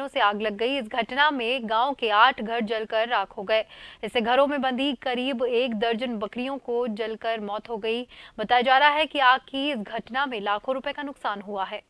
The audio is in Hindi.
वाहनों से आग लग गई इस घटना में गांव के आठ घर जलकर राख हो गए इससे घरों में बंधी करीब एक दर्जन बकरियों को जलकर मौत हो गई बताया जा रहा है कि आग की इस घटना में लाखों रुपए का नुकसान हुआ है